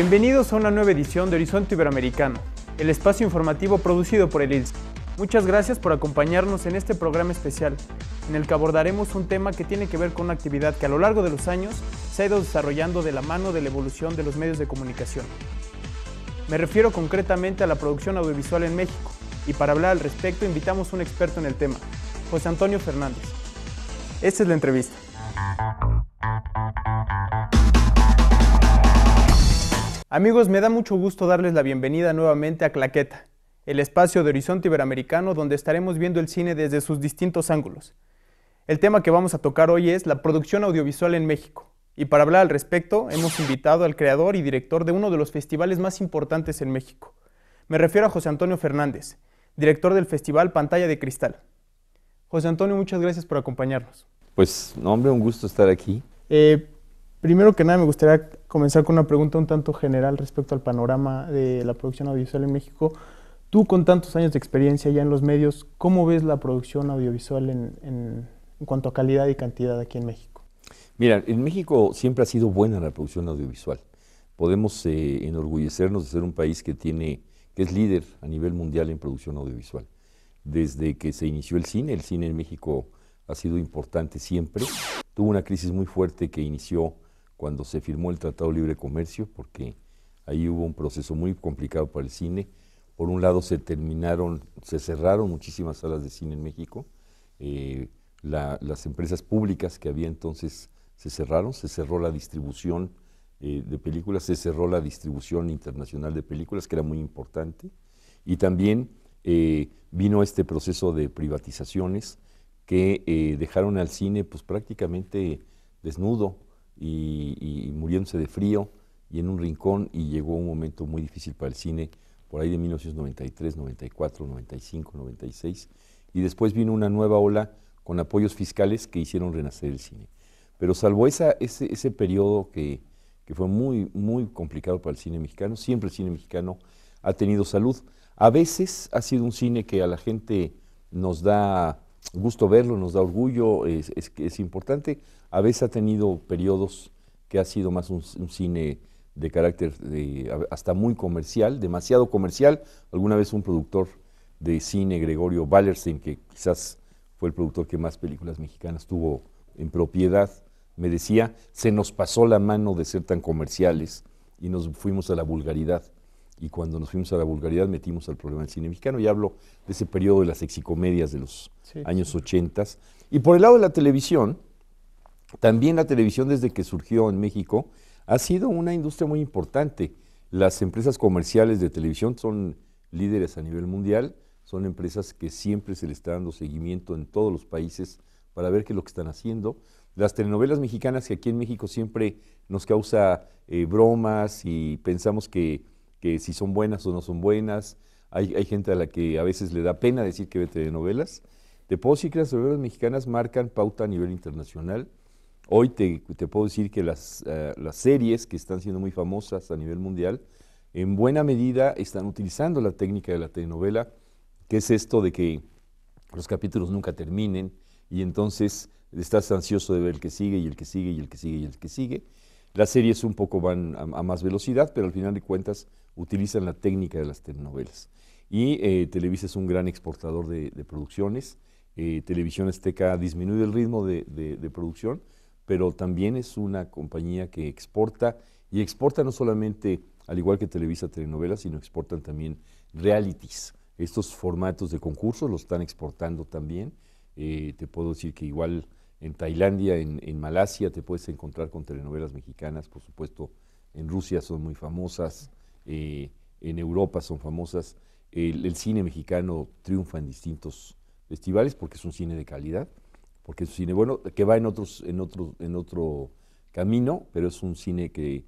Bienvenidos a una nueva edición de Horizonte Iberoamericano, el espacio informativo producido por el ILS. Muchas gracias por acompañarnos en este programa especial, en el que abordaremos un tema que tiene que ver con una actividad que a lo largo de los años se ha ido desarrollando de la mano de la evolución de los medios de comunicación. Me refiero concretamente a la producción audiovisual en México, y para hablar al respecto invitamos a un experto en el tema, José Antonio Fernández. Esta es la entrevista. Amigos, me da mucho gusto darles la bienvenida nuevamente a Claqueta, el espacio de Horizonte Iberoamericano donde estaremos viendo el cine desde sus distintos ángulos. El tema que vamos a tocar hoy es la producción audiovisual en México. Y para hablar al respecto, hemos invitado al creador y director de uno de los festivales más importantes en México. Me refiero a José Antonio Fernández, director del festival Pantalla de Cristal. José Antonio, muchas gracias por acompañarnos. Pues, hombre, un gusto estar aquí. Eh, primero que nada, me gustaría comenzar con una pregunta un tanto general respecto al panorama de la producción audiovisual en México. Tú con tantos años de experiencia ya en los medios, ¿cómo ves la producción audiovisual en, cuanto a calidad y cantidad aquí en México? Mira, en México siempre ha sido buena la producción audiovisual. Podemos eh, enorgullecernos de ser un país que tiene, que es líder a nivel mundial en producción audiovisual. Desde que se inició el cine, el cine en México ha sido importante siempre. Tuvo una crisis muy fuerte que inició cuando se firmó el Tratado Libre Comercio, porque ahí hubo un proceso muy complicado para el cine. Por un lado se terminaron, se cerraron muchísimas salas de cine en México. Eh, las empresas públicas que había entonces se cerraron, se cerró la distribución eh, de películas, se cerró la distribución internacional de películas, que era muy importante, y también eh, vino este proceso de privatizaciones que dejaron al cine pues prácticamente desnudo y, muriéndose de frío y en un rincón y llegó un momento muy difícil para el cine por ahí de 1993, 94, 95, 96 y después vino una nueva ola con apoyos fiscales que hicieron renacer el cine. Pero salvo ese, ese periodo que, que fue muy, muy complicado para el cine mexicano, siempre el cine mexicano ha tenido salud. A veces ha sido un cine que a la gente nos da gusto verlo, nos da orgullo, es, importante. A veces ha tenido periodos que ha sido más un, cine de carácter hasta muy comercial, demasiado comercial. Alguna vez un productor de cine, Gregorio Ballerstein, que quizás fue el productor que más películas mexicanas tuvo en propiedad, me decía, se nos pasó la mano de ser tan comerciales y nos fuimos a la vulgaridad y cuando nos fuimos a la vulgaridad metimos al problema del cine mexicano. Y hablo de ese periodo de las exicomedias de los años 80. Y por el lado de la televisión, también la televisión desde que surgió en México ha sido una industria muy importante. Las empresas comerciales de televisión son líderes a nivel mundial, son empresas que siempre se le está dando seguimiento en todos los países para ver qué es lo que están haciendo. Las telenovelas mexicanas que aquí en México siempre nos causa eh, bromas y pensamos que que si son buenas o no son buenas. Hay, gente a la que a veces le da pena decir que ve telenovelas. Te puedo decir que las novelas mexicanas marcan pauta a nivel internacional. Hoy te, puedo decir que las, eh, las series que están siendo muy famosas a nivel mundial, en buena medida están utilizando la técnica de la telenovela, que es esto de que los capítulos nunca terminen y entonces estás ansioso de ver el que sigue y el que sigue y el que sigue y el que sigue. Las series un poco van a, más velocidad, pero al final de cuentas utilizan la técnica de las telenovelas. Y eh, Televisa es un gran exportador de, producciones. Eh, Televisión Azteca ha disminuido el ritmo de, producción, pero también es una compañía que exporta y exporta no solamente, al igual que Televisa telenovelas, sino exportan también realities. Estos formatos de concursos los están exportando también. Eh, te puedo decir que igual en Tailandia, en, Malasia te puedes encontrar con telenovelas mexicanas, por supuesto, en Rusia son muy famosas, eh, en Europa son famosas. El, cine mexicano triunfa en distintos festivales porque es un cine de calidad, porque es un cine bueno, que va en, otros, en, otro, en otro camino, pero es un cine que,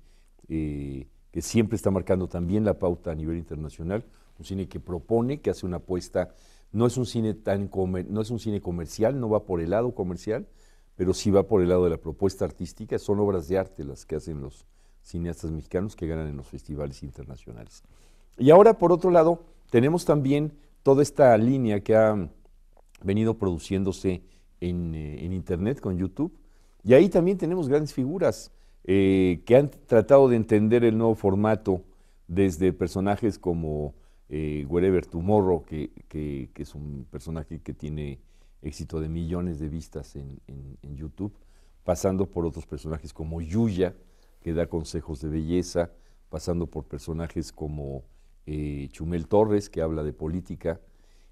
eh, que siempre está marcando también la pauta a nivel internacional, un cine que propone, que hace una apuesta. No es un cine tan no es un cine comercial, no va por el lado comercial, pero sí va por el lado de la propuesta artística, son obras de arte las que hacen los cineastas mexicanos que ganan en los festivales internacionales. Y ahora, por otro lado, tenemos también toda esta línea que ha venido produciéndose en, eh, Internet con YouTube, y ahí también tenemos grandes figuras eh, que han tratado de entender el nuevo formato desde personajes como eh, Wherever Tomorrow, que, que es un personaje que tiene éxito de millones de vistas en, YouTube, pasando por otros personajes como Yuya, que da consejos de belleza, pasando por personajes como eh, Chumel Torres, que habla de política.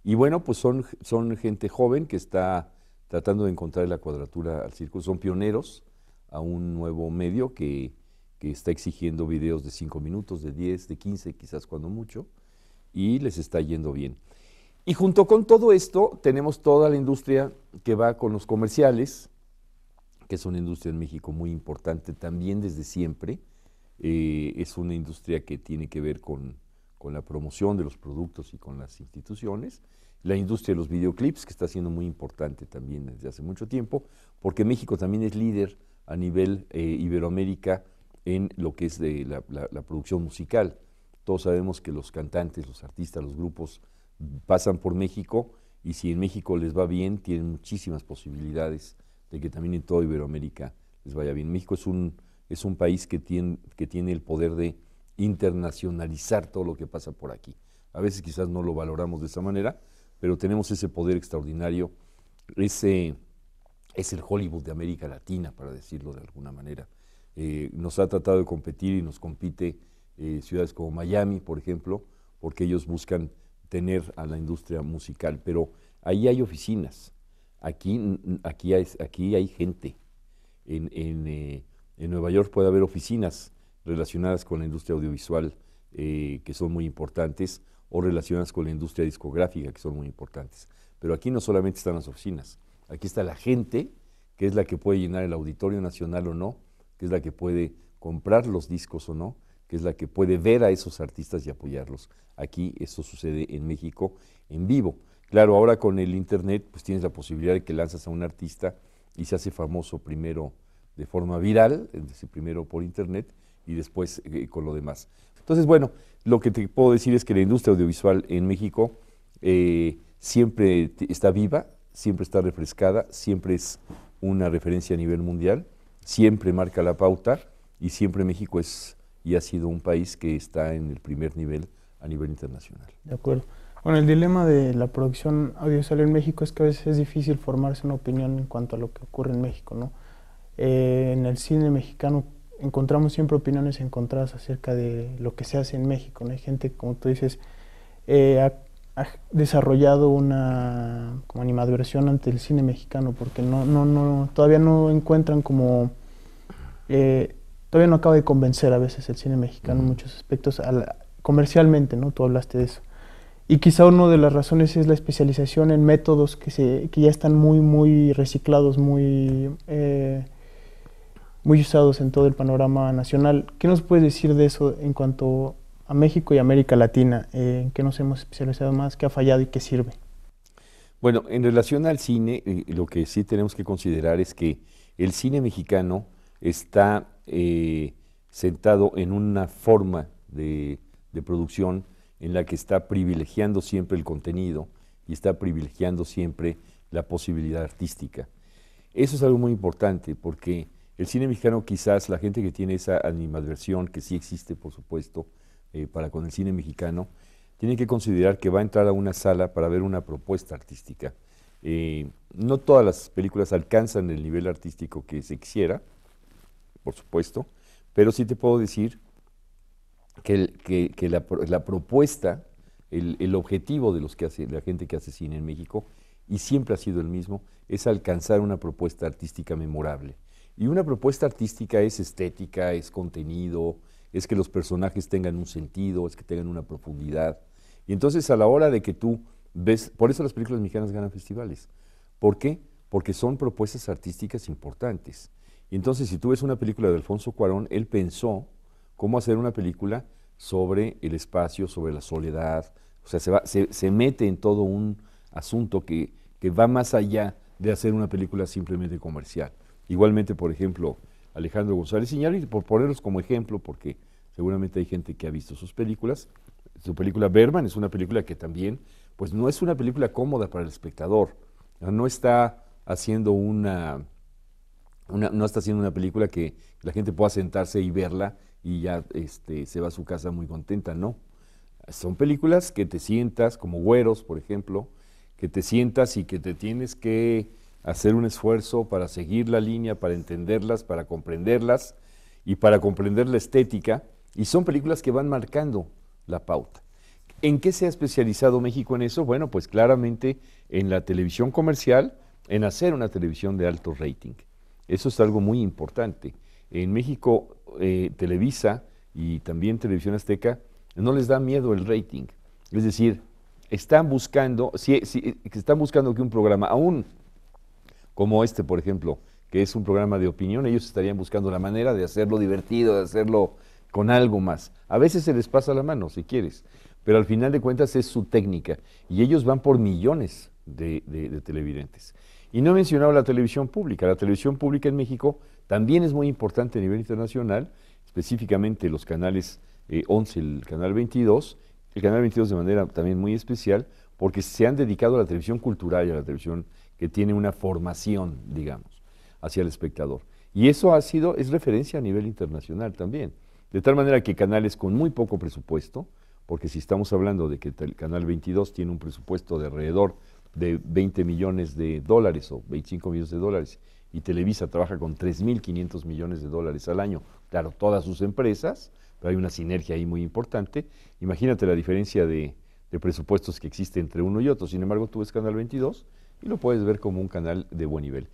Y bueno, pues son, son gente joven que está tratando de encontrar la cuadratura al círculo. Son pioneros a un nuevo medio que, que está exigiendo videos de 5 minutos, de 10, de 15, quizás cuando mucho, y les está yendo bien. Y junto con todo esto tenemos toda la industria que va con los comerciales, que es una industria en México muy importante también desde siempre. Eh, es una industria que tiene que ver con, la promoción de los productos y con las instituciones. La industria de los videoclips, que está siendo muy importante también desde hace mucho tiempo, porque México también es líder a nivel eh, Iberoamérica en lo que es de la producción musical. Todos sabemos que los cantantes, los artistas, los grupos pasan por México y si en México les va bien, tienen muchísimas posibilidades de que también en toda Iberoamérica les vaya bien. México es un, es un país que tiene, que tiene el poder de internacionalizar todo lo que pasa por aquí. A veces quizás no lo valoramos de esa manera, pero tenemos ese poder extraordinario, ese es el Hollywood de América Latina, para decirlo de alguna manera. Eh, nos ha tratado de competir y nos compite eh, ciudades como Miami, por ejemplo, porque ellos buscan tener a la industria musical, pero ahí hay oficinas, aquí, aquí, hay, aquí hay gente. Eh, en, Nueva York puede haber oficinas relacionadas con la industria audiovisual eh, que son muy importantes o relacionadas con la industria discográfica que son muy importantes. Pero aquí no solamente están las oficinas, aquí está la gente que es la que puede llenar el Auditorio Nacional o no, que es la que puede comprar los discos o no, que es la que puede ver a esos artistas y apoyarlos. Aquí eso sucede en México en vivo. Claro, ahora con el Internet pues tienes la posibilidad de que lanzas a un artista y se hace famoso primero de forma viral, es primero por Internet y después eh, con lo demás. Entonces, bueno, lo que te puedo decir es que la industria audiovisual en México eh, siempre está viva, siempre está refrescada, siempre es una referencia a nivel mundial, siempre marca la pauta y siempre México es y ha sido un país que está en el primer nivel a nivel internacional. De acuerdo. Bueno, el dilema de la producción audiovisual en México es que a veces es difícil formarse una opinión en cuanto a lo que ocurre en México, ¿no? Eh, en el cine mexicano encontramos siempre opiniones encontradas acerca de lo que se hace en México, Hay gente, como tú dices, eh, ha, desarrollado una como animadversión ante el cine mexicano porque no, no, no, todavía no encuentran como... Eh, todavía no acaba de convencer a veces el cine mexicano en muchos aspectos comercialmente, ¿no? Tú hablaste de eso. Y quizá una de las razones es la especialización en métodos que, se, que ya están muy, muy reciclados, muy, eh, muy usados en todo el panorama nacional. ¿Qué nos puedes decir de eso en cuanto a México y América Latina? ¿En eh, qué nos hemos especializado más? ¿Qué ha fallado y qué sirve? Bueno, en relación al cine, eh, lo que sí tenemos que considerar es que el cine mexicano está eh, sentado en una forma de, producción en la que está privilegiando siempre el contenido y está privilegiando siempre la posibilidad artística. Eso es algo muy importante porque el cine mexicano quizás la gente que tiene esa animadversión, que sí existe por supuesto eh, para con el cine mexicano, tiene que considerar que va a entrar a una sala para ver una propuesta artística. Eh, no todas las películas alcanzan el nivel artístico que se quisiera, por supuesto, pero sí te puedo decir que, la, propuesta, el, objetivo de los que hace, la gente que hace cine en México, y siempre ha sido el mismo, es alcanzar una propuesta artística memorable. Y una propuesta artística es estética, es contenido, es que los personajes tengan un sentido, es que tengan una profundidad. Y entonces a la hora de que tú ves, por eso las películas mexicanas ganan festivales. ¿Por qué? Porque son propuestas artísticas importantes entonces, si tú ves una película de Alfonso Cuarón, él pensó cómo hacer una película sobre el espacio, sobre la soledad. O sea, se, mete en todo un asunto que, va más allá de hacer una película simplemente comercial. Igualmente, por ejemplo, Alejandro González Iñárritu, por ponerlos como ejemplo, porque seguramente hay gente que ha visto sus películas. Su película Berman es una película que también, pues no es una película cómoda para el espectador. No está haciendo una, no está haciendo una película que la gente pueda sentarse y verla y ya este, se va a su casa muy contenta, no. Son películas que te sientas, como Güeros, por ejemplo, que te sientas y que te tienes que hacer un esfuerzo para seguir la línea, para entenderlas, para comprenderlas y para comprender la estética. Y son películas que van marcando la pauta. ¿En qué se ha especializado México en eso? Bueno, pues claramente en la televisión comercial, en hacer una televisión de alto rating. Eso es algo muy importante. En México, eh, Televisa y también Televisión Azteca no les da miedo el rating. Es decir, están buscando, si, eh, están buscando que un programa, aún como este, por ejemplo, que es un programa de opinión, ellos estarían buscando la manera de hacerlo divertido, de hacerlo con algo más. A veces se les pasa la mano, si quieres, pero al final de cuentas es su técnica y ellos van por millones de televidentes. Y no he mencionado la televisión pública. La televisión pública en México también es muy importante a nivel internacional, específicamente los canales 11 eh, 11, el canal 22, el canal 22 de manera también muy especial, porque se han dedicado a la televisión cultural y a la televisión que tiene una formación, digamos, hacia el espectador. Y eso ha sido, es referencia a nivel internacional también. De tal manera que canales con muy poco presupuesto, porque si estamos hablando de que el canal 22 tiene un presupuesto de alrededor de 20 millones de dólares o 25 millones de dólares y Televisa trabaja con 3.500 millones de dólares al año, claro, todas sus empresas, pero hay una sinergia ahí muy importante. Imagínate la diferencia de, presupuestos que existe entre uno y otro. Sin embargo, tú ves Canal 22 y lo puedes ver como un canal de buen nivel.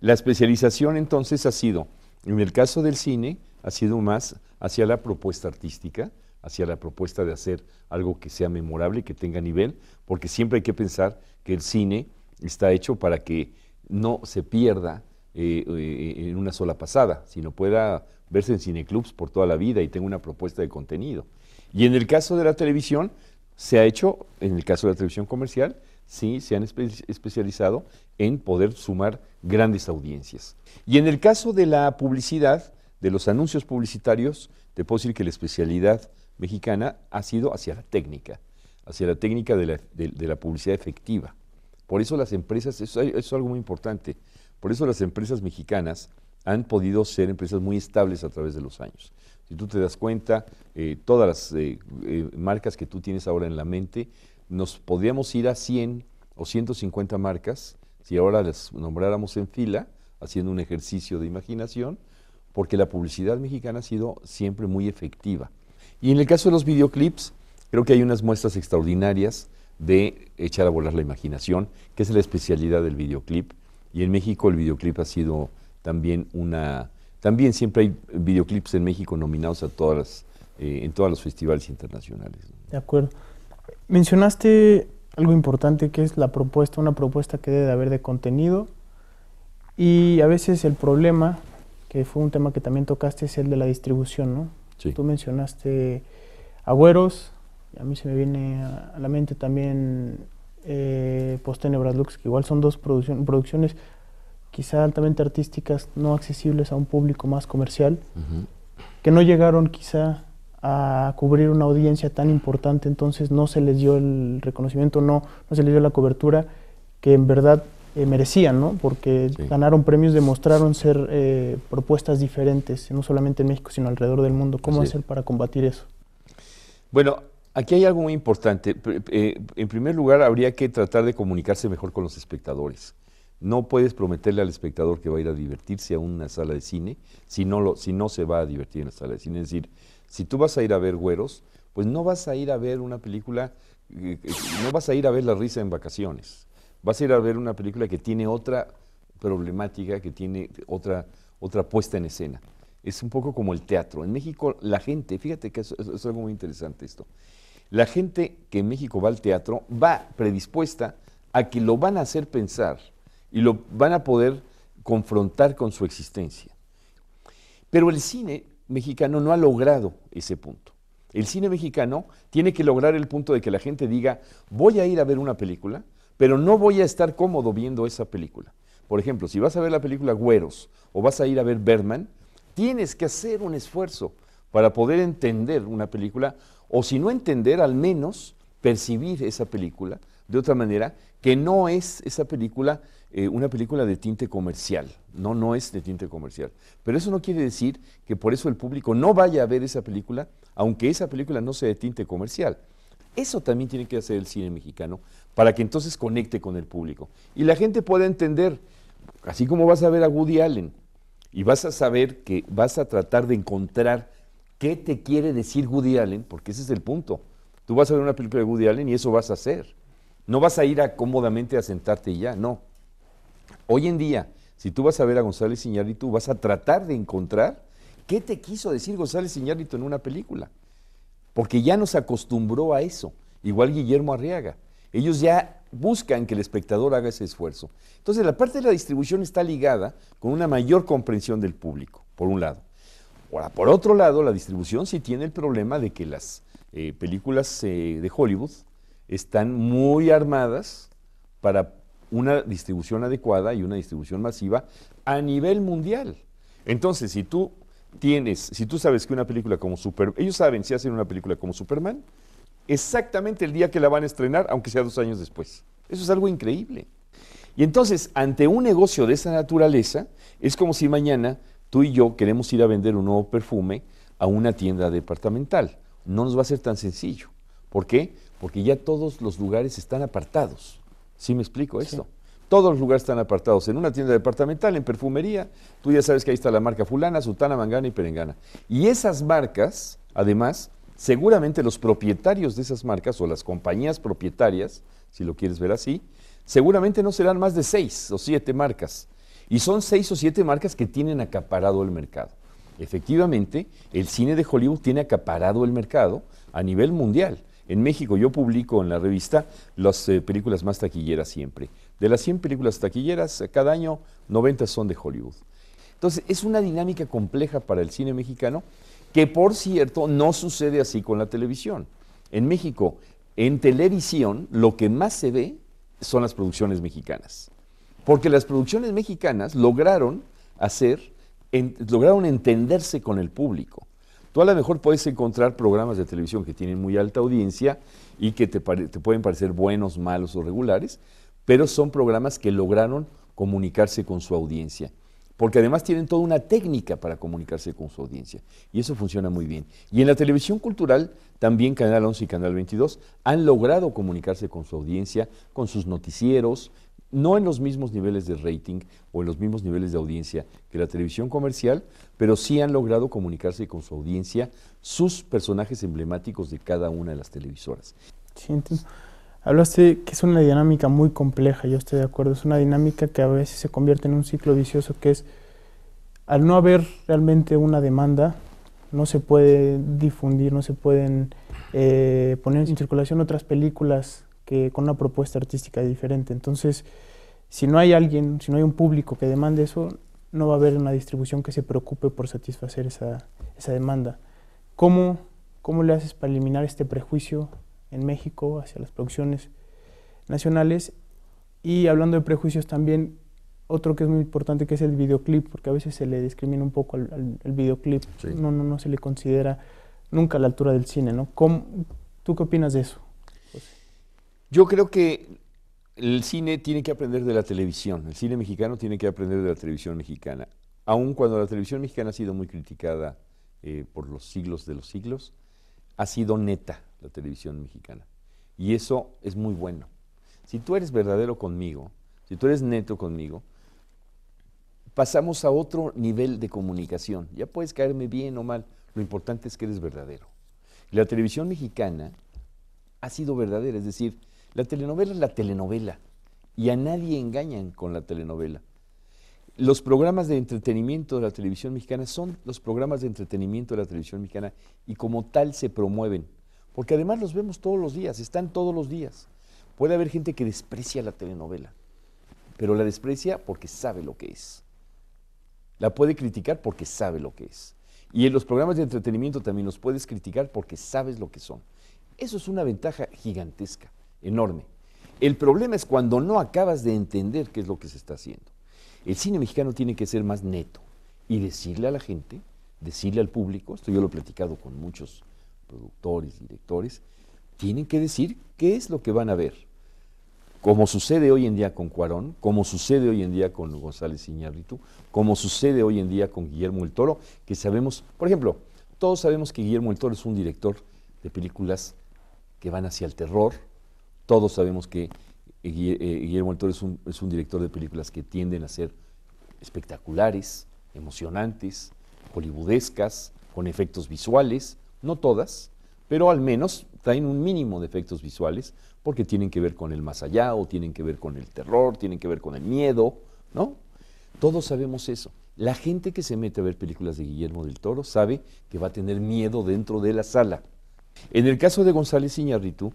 La especialización entonces ha sido, en el caso del cine, ha sido más hacia la propuesta artística, hacia la propuesta de hacer algo que sea memorable que tenga nivel, porque siempre hay que pensar que el cine está hecho para que no se pierda eh, eh, en una sola pasada, sino pueda verse en cineclubs por toda la vida y tenga una propuesta de contenido. Y en el caso de la televisión, se ha hecho, en el caso de la televisión comercial, sí, se han especializado en poder sumar grandes audiencias. Y en el caso de la publicidad, de los anuncios publicitarios, te puedo decir que la especialidad mexicana ha sido hacia la técnica, hacia la técnica de la, publicidad efectiva. Por eso las empresas, eso, es algo muy importante, por eso las empresas mexicanas han podido ser empresas muy estables a través de los años. Si tú te das cuenta, eh, todas las eh, eh, marcas que tú tienes ahora en la mente, nos podríamos ir a 100 o 150 marcas si ahora las nombráramos en fila, haciendo un ejercicio de imaginación, porque la publicidad mexicana ha sido siempre muy efectiva. Y en el caso de los videoclips, creo que hay unas muestras extraordinarias de echar a volar la imaginación, que es la especialidad del videoclip. Y en México el videoclip ha sido también una... También siempre hay videoclips en México nominados a todas eh, en todos los festivales internacionales. De acuerdo. Mencionaste algo importante que es la propuesta, una propuesta que debe haber de contenido y a veces el problema, que fue un tema que también tocaste, es el de la distribución, ¿no? Tú mencionaste Agüeros, a mí se me viene a la mente también eh, Postenebras Lux, que igual son dos producciones quizá altamente artísticas, no accesibles a un público más comercial, que no llegaron quizá a cubrir una audiencia tan importante, entonces no se les dio el reconocimiento, no, no se les dio la cobertura que en verdad eh, merecían, ¿no? porque ganaron premios, demostraron ser eh, propuestas diferentes, no solamente en México, sino alrededor del mundo. ¿Cómo hacer para combatir eso? Bueno, aquí hay algo muy importante. Eh, en primer lugar, habría que tratar de comunicarse mejor con los espectadores. No puedes prometerle al espectador que va a ir a divertirse a una sala de cine si no, lo, si no se va a divertir en la sala de cine. Es decir, si tú vas a ir a ver Güeros, pues no vas a ir a ver una película, no vas a ir a ver La risa en vacaciones vas a ir a ver una película que tiene otra problemática, que tiene otra, otra puesta en escena. Es un poco como el teatro. En México la gente, fíjate que es algo muy interesante esto, la gente que en México va al teatro va predispuesta a que lo van a hacer pensar y lo van a poder confrontar con su existencia. Pero el cine mexicano no ha logrado ese punto. El cine mexicano tiene que lograr el punto de que la gente diga, voy a ir a ver una película pero no voy a estar cómodo viendo esa película. Por ejemplo, si vas a ver la película Güeros o vas a ir a ver Bergman, tienes que hacer un esfuerzo para poder entender una película, o si no entender, al menos percibir esa película de otra manera, que no es esa película eh, una película de tinte comercial. No, no es de tinte comercial. Pero eso no quiere decir que por eso el público no vaya a ver esa película, aunque esa película no sea de tinte comercial. Eso también tiene que hacer el cine mexicano para que entonces conecte con el público. Y la gente pueda entender, así como vas a ver a Woody Allen, y vas a saber que vas a tratar de encontrar qué te quiere decir Woody Allen, porque ese es el punto. Tú vas a ver una película de Woody Allen y eso vas a hacer. No vas a ir a cómodamente a sentarte y ya, no. Hoy en día, si tú vas a ver a González Iñárritu, vas a tratar de encontrar qué te quiso decir González Iñárritu en una película porque ya nos acostumbró a eso, igual Guillermo Arriaga. Ellos ya buscan que el espectador haga ese esfuerzo. Entonces, la parte de la distribución está ligada con una mayor comprensión del público, por un lado. Ahora, por otro lado, la distribución sí tiene el problema de que las eh, películas eh, de Hollywood están muy armadas para una distribución adecuada y una distribución masiva a nivel mundial. Entonces, si tú tienes, si tú sabes que una película como Superman, ellos saben si hacen una película como Superman, exactamente el día que la van a estrenar, aunque sea dos años después. Eso es algo increíble. Y entonces, ante un negocio de esa naturaleza, es como si mañana tú y yo queremos ir a vender un nuevo perfume a una tienda departamental. No nos va a ser tan sencillo. ¿Por qué? Porque ya todos los lugares están apartados. ¿Sí me explico esto? Todos los lugares están apartados. En una tienda departamental, en perfumería, tú ya sabes que ahí está la marca fulana, sutana, mangana y perengana. Y esas marcas, además, seguramente los propietarios de esas marcas o las compañías propietarias, si lo quieres ver así, seguramente no serán más de seis o siete marcas. Y son seis o siete marcas que tienen acaparado el mercado. Efectivamente, el cine de Hollywood tiene acaparado el mercado a nivel mundial. En México yo publico en la revista las eh, películas más taquilleras siempre. De las 100 películas taquilleras, cada año 90 son de Hollywood. Entonces, es una dinámica compleja para el cine mexicano que, por cierto, no sucede así con la televisión. En México, en televisión, lo que más se ve son las producciones mexicanas. Porque las producciones mexicanas lograron hacer, lograron entenderse con el público. Tú a lo mejor puedes encontrar programas de televisión que tienen muy alta audiencia y que te, te pueden parecer buenos, malos o regulares, pero son programas que lograron comunicarse con su audiencia, porque además tienen toda una técnica para comunicarse con su audiencia, y eso funciona muy bien. Y en la televisión cultural, también Canal 11 y Canal 22 han logrado comunicarse con su audiencia, con sus noticieros, no en los mismos niveles de rating o en los mismos niveles de audiencia que la televisión comercial, pero sí han logrado comunicarse con su audiencia sus personajes emblemáticos de cada una de las televisoras. Hablaste que es una dinámica muy compleja, yo estoy de acuerdo, es una dinámica que a veces se convierte en un ciclo vicioso que es, al no haber realmente una demanda, no se puede difundir, no se pueden eh, poner en circulación otras películas que con una propuesta artística diferente. Entonces, si no hay alguien, si no hay un público que demande eso, no va a haber una distribución que se preocupe por satisfacer esa, esa demanda. ¿Cómo, ¿Cómo le haces para eliminar este prejuicio en México, hacia las producciones nacionales. Y hablando de prejuicios también, otro que es muy importante que es el videoclip, porque a veces se le discrimina un poco al, videoclip, no, no, no se le considera nunca a la altura del cine, ¿no? ¿Cómo, ¿Tú qué opinas de eso? Pues, Yo creo que el cine tiene que aprender de la televisión, el cine mexicano tiene que aprender de la televisión mexicana, aun cuando la televisión mexicana ha sido muy criticada eh, por los siglos de los siglos, ha sido neta, la televisión mexicana. Y eso es muy bueno. Si tú eres verdadero conmigo, si tú eres neto conmigo, pasamos a otro nivel de comunicación. Ya puedes caerme bien o mal, lo importante es que eres verdadero. La televisión mexicana ha sido verdadera, es decir, la telenovela es la telenovela y a nadie engañan con la telenovela. Los programas de entretenimiento de la televisión mexicana son los programas de entretenimiento de la televisión mexicana y como tal se promueven. Porque además los vemos todos los días, están todos los días. Puede haber gente que desprecia la telenovela, pero la desprecia porque sabe lo que es. La puede criticar porque sabe lo que es. Y en los programas de entretenimiento también los puedes criticar porque sabes lo que son. Eso es una ventaja gigantesca, enorme. El problema es cuando no acabas de entender qué es lo que se está haciendo. El cine mexicano tiene que ser más neto y decirle a la gente, decirle al público, esto yo lo he platicado con muchos productores, directores, tienen que decir qué es lo que van a ver. Como sucede hoy en día con Cuarón, como sucede hoy en día con González Iñárritu, como sucede hoy en día con Guillermo el Toro, que sabemos, por ejemplo, todos sabemos que Guillermo el Toro es un director de películas que van hacia el terror, todos sabemos que eh, eh, Guillermo el Toro es un, es un director de películas que tienden a ser espectaculares, emocionantes, hollywoodescas, con efectos visuales, no todas, pero al menos traen un mínimo de efectos visuales porque tienen que ver con el más allá o tienen que ver con el terror, tienen que ver con el miedo, ¿no? Todos sabemos eso. La gente que se mete a ver películas de Guillermo del Toro sabe que va a tener miedo dentro de la sala. En el caso de González Iñarritu,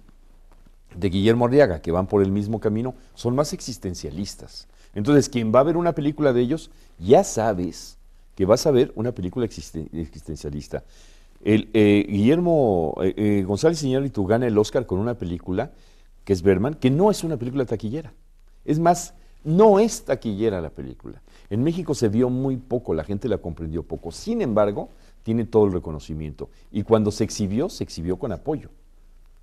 de Guillermo Arriaga, que van por el mismo camino, son más existencialistas. Entonces, quien va a ver una película de ellos, ya sabes que vas a ver una película existencialista. El, eh, Guillermo eh, eh, González Iñárritu gana el Oscar con una película que es Berman, que no es una película taquillera. Es más, no es taquillera la película. En México se vio muy poco, la gente la comprendió poco. Sin embargo, tiene todo el reconocimiento. Y cuando se exhibió, se exhibió con apoyo.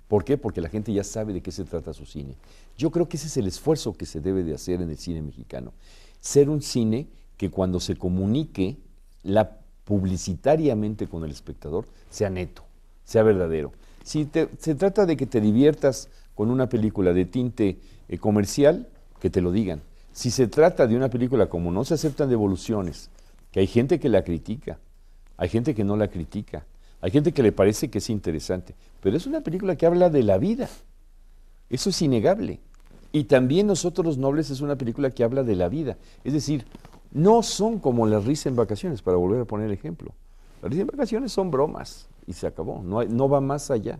¿Por qué? Porque la gente ya sabe de qué se trata su cine. Yo creo que ese es el esfuerzo que se debe de hacer en el cine mexicano. Ser un cine que cuando se comunique, la publicitariamente con el espectador sea neto, sea verdadero. Si se trata de que te diviertas con una película de tinte eh, comercial, que te lo digan. Si se trata de una película como no se aceptan devoluciones, que hay gente que la critica, hay gente que no la critica, hay gente que le parece que es interesante, pero es una película que habla de la vida. Eso es innegable. Y también Nosotros los Nobles es una película que habla de la vida. Es decir, no son como las risa en vacaciones, para volver a poner el ejemplo. Las risa en vacaciones son bromas y se acabó, no, va más allá.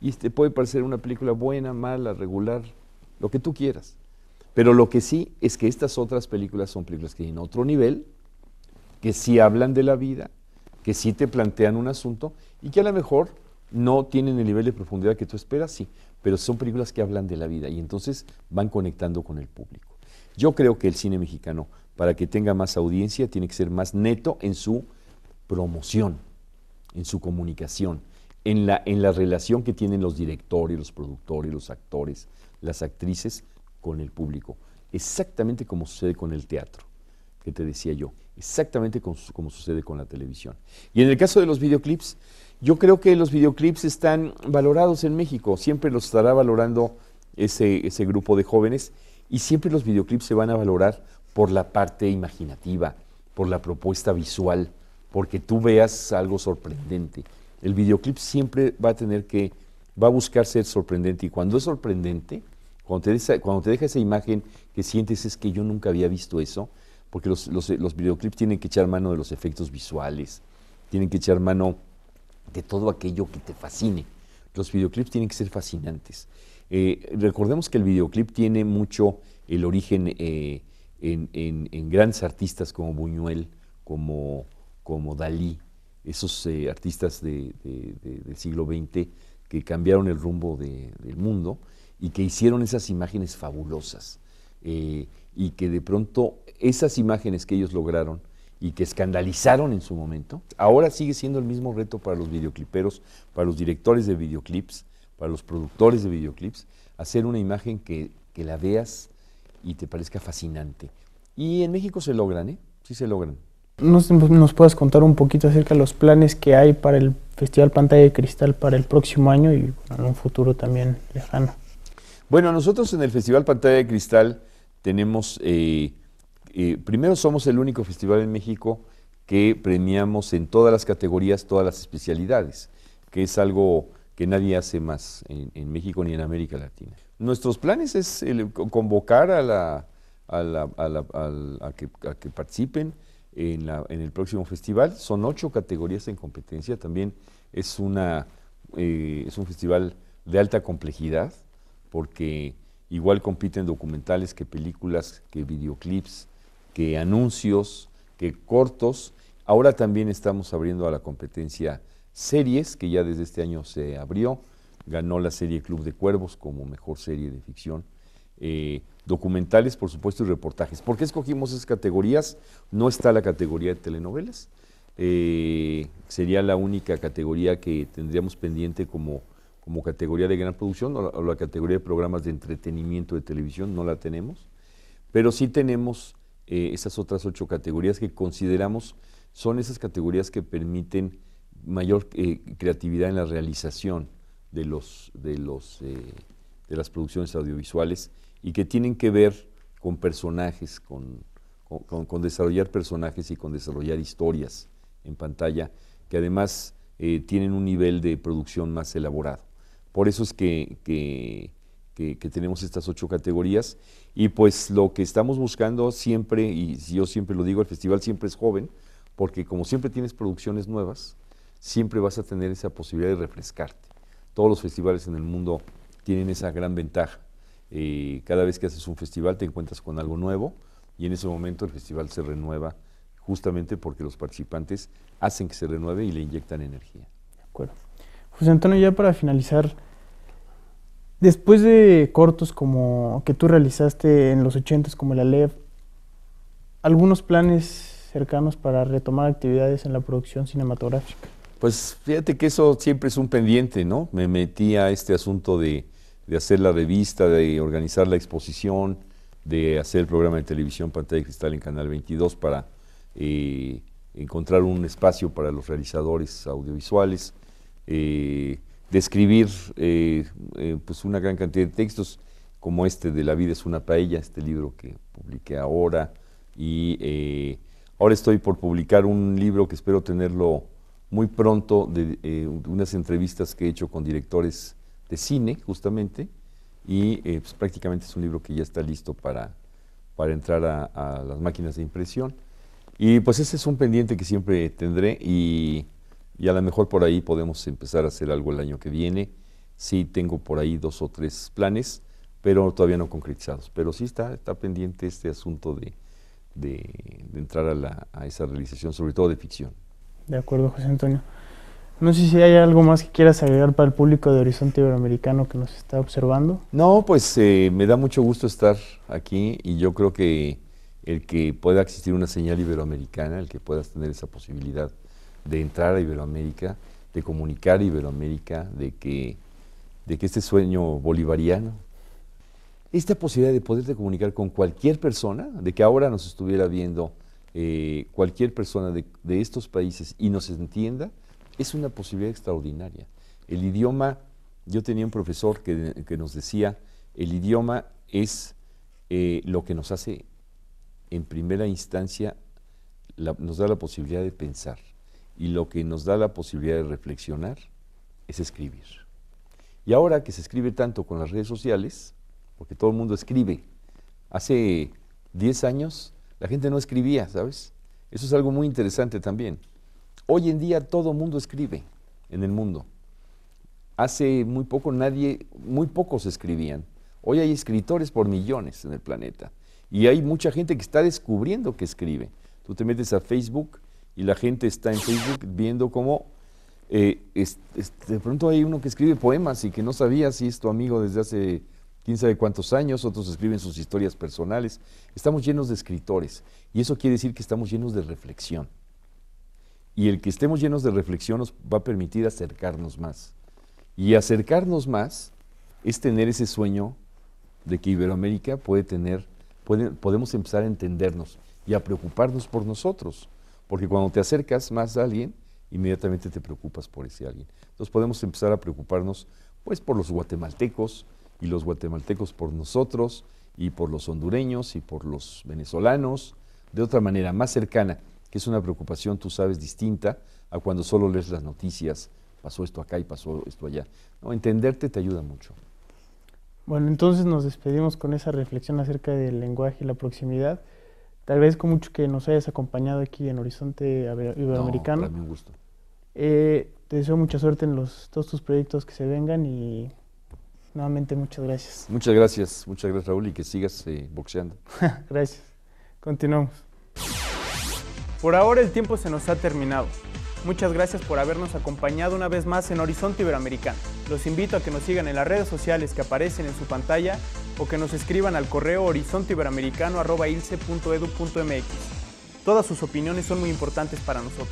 Y este puede parecer una película buena, mala, regular, lo que tú quieras. Pero lo que sí es que estas otras películas son películas que tienen otro nivel, que sí hablan de la vida, que sí te plantean un asunto y que a lo mejor no tienen el nivel de profundidad que tú esperas, sí, pero son películas que hablan de la vida y entonces van conectando con el público. Yo creo que el cine mexicano para que tenga más audiencia, tiene que ser más neto en su promoción, en su comunicación, en la, en la relación que tienen los directores, los productores, los actores, las actrices con el público. Exactamente como sucede con el teatro, que te decía yo, exactamente como, sucede con la televisión. Y en el caso de los videoclips, yo creo que los videoclips están valorados en México, siempre los estará valorando ese, ese grupo de jóvenes y siempre los videoclips se van a valorar por la parte imaginativa, por la propuesta visual, porque tú veas algo sorprendente. El videoclip siempre va a tener que, va a buscar ser sorprendente y cuando es sorprendente, cuando te, deja, cuando te esa imagen que sientes es que yo nunca había visto eso, porque los, videoclips tienen que echar mano de los efectos visuales, tienen que echar mano de todo aquello que te fascine. Los videoclips tienen que ser fascinantes. Eh, recordemos que el videoclip tiene mucho el origen eh, en, grandes artistas como Buñuel, como, como Dalí, esos eh, artistas del siglo XX que cambiaron el rumbo del mundo y que hicieron esas imágenes fabulosas. Eh, y que de pronto esas imágenes que ellos lograron y que escandalizaron en su momento, ahora sigue siendo el mismo reto para los videocliperos, para los directores de videoclips, para los productores de videoclips, hacer una imagen que, que la veas y te parezca fascinante. Y en México se logran, ¿eh? Sí se logran. ¿Nos, pues, nos puedes contar un poquito acerca de los planes que hay para el Festival Pantalla de Cristal para el próximo año y para un futuro también lejano? Bueno, nosotros en el Festival Pantalla de Cristal tenemos, eh, eh, primero somos el único festival en México que premiamos en todas las categorías, todas las especialidades, que es algo que nadie hace más en México ni en América Latina. Nuestros planes es convocar a, que, participen en, el próximo festival. Son ocho categorías en competencia. También es, eh, es un festival de alta complejidad porque igual compiten documentales que películas, que videoclips, que anuncios, que cortos. Ahora también estamos abriendo a la competencia series, que ya desde este año se abrió ganó la serie Club de Cuervos como mejor serie de ficción. Eh, documentales, por supuesto, y reportajes. ¿Por qué escogimos esas categorías? No está la categoría de telenovelas. Eh, sería la única categoría que tendríamos pendiente como, como categoría de gran producción o la, categoría de programas de entretenimiento de televisión, no la tenemos. Pero sí tenemos eh, esas otras ocho categorías que consideramos son esas categorías que permiten mayor creatividad en la realización de, los, de, los, eh, de las producciones audiovisuales y que tienen que ver con personajes, con, con, desarrollar personajes y con desarrollar historias en pantalla, que además eh, tienen un nivel de producción más elaborado. Por eso es que, que, tenemos estas ocho categorías y pues lo que estamos buscando siempre, y yo siempre lo digo, el festival siempre es joven, porque como siempre tienes producciones nuevas, siempre vas a tener esa posibilidad de refrescarte. Todos los festivales en el mundo tienen esa gran ventaja. Eh, cada vez que haces un festival te encuentras con algo nuevo y en ese momento el festival se renueva justamente porque los participantes hacen que se renueve y le inyectan energía. De acuerdo. José Antonio, ya para finalizar, después de cortos como que tú realizaste en los 80 como la LEV, ¿algunos planes cercanos para retomar actividades en la producción cinematográfica? Pues fíjate que eso siempre es un pendiente, ¿no? Me metí a este asunto de, hacer la revista, de organizar la exposición, de hacer el programa de televisión Pantalla de Cristal en Canal 22 para eh, encontrar un espacio para los realizadores audiovisuales, eh, de escribir eh, pues una gran cantidad de textos como este de La vida es una paella, este libro que publiqué ahora, y ahora estoy por publicar un libro que espero tenerlo muy pronto de eh, unas entrevistas que he hecho con directores de cine, justamente, y eh, pues, prácticamente es un libro que ya está listo para, para entrar a, las máquinas de impresión. Y pues ese es un pendiente que siempre tendré y, a lo mejor por ahí podemos empezar a hacer algo el año que viene. Sí tengo por ahí dos o tres planes, pero todavía no concretizados. Pero sí está, está pendiente este asunto de, entrar a, la, a esa realización, sobre todo de ficción. De acuerdo, José Antonio. No sé si hay algo más que quieras agregar para el público de Horizonte Iberoamericano que nos está observando. No, pues eh, me da mucho gusto estar aquí y yo creo que el que pueda existir una señal iberoamericana, el que puedas tener esa posibilidad de entrar a Iberoamérica, de comunicar a Iberoamérica, de que, de que este sueño bolivariano, esta posibilidad de poderte comunicar con cualquier persona, de que ahora nos estuviera viendo eh, cualquier persona de, estos países y nos entienda, es una posibilidad extraordinaria. El idioma, yo tenía un profesor que, nos decía, el idioma es eh, lo que nos hace en primera instancia, nos da la posibilidad de pensar y lo que nos da la posibilidad de reflexionar es escribir. Y ahora que se escribe tanto con las redes sociales, porque todo el mundo escribe, hace 10 años la gente no escribía, ¿sabes? Eso es algo muy interesante también. Hoy en día todo mundo escribe en el mundo. Hace muy poco nadie, muy pocos escribían. Hoy hay escritores por millones en el planeta. Y hay mucha gente que está descubriendo que escribe. Tú te metes a Facebook y la gente está en Facebook viendo cómo eh, de pronto hay uno que escribe poemas y que no sabía si es tu amigo desde hace quién sabe cuántos años, otros escriben sus historias personales. Estamos llenos de escritores y eso quiere decir que estamos llenos de reflexión. Y el que estemos llenos de reflexión nos va a permitir acercarnos más. Y acercarnos más es tener ese sueño de que Iberoamérica puede tener, podemos empezar a entendernos y a preocuparnos por nosotros. Porque cuando te acercas más a alguien, inmediatamente te preocupas por ese alguien. Entonces podemos empezar a preocuparnos pues por los guatemaltecos, y los guatemaltecos por nosotros y por los hondureños y por los venezolanos, de otra manera más cercana, que es una preocupación, tú sabes, distinta a cuando solo lees las noticias, pasó esto acá y pasó esto allá. No, entenderte te ayuda mucho. Bueno, entonces nos despedimos con esa reflexión acerca del lenguaje y la proximidad. tal vez con mucho que nos hayas acompañado aquí en Horizonte Iberoamericano. No, para un gusto. Eh, te deseo mucha suerte en los, todos tus proyectos que se vengan y Nuevamente, muchas gracias. Muchas gracias, muchas gracias Raúl y que sigas eh, boxeando. gracias. Continuamos. Por ahora el tiempo se nos ha terminado. Muchas gracias por habernos acompañado una vez más en Horizonte Iberoamericano. Los invito a que nos sigan en las redes sociales que aparecen en su pantalla o que nos escriban al correo horizonteiberoamericano.ilce.edu.mx. Todas sus opiniones son muy importantes para nosotros.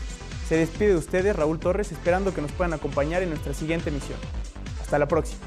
Se despide de ustedes Raúl Torres esperando que nos puedan acompañar en nuestra siguiente misión. Hasta la próxima.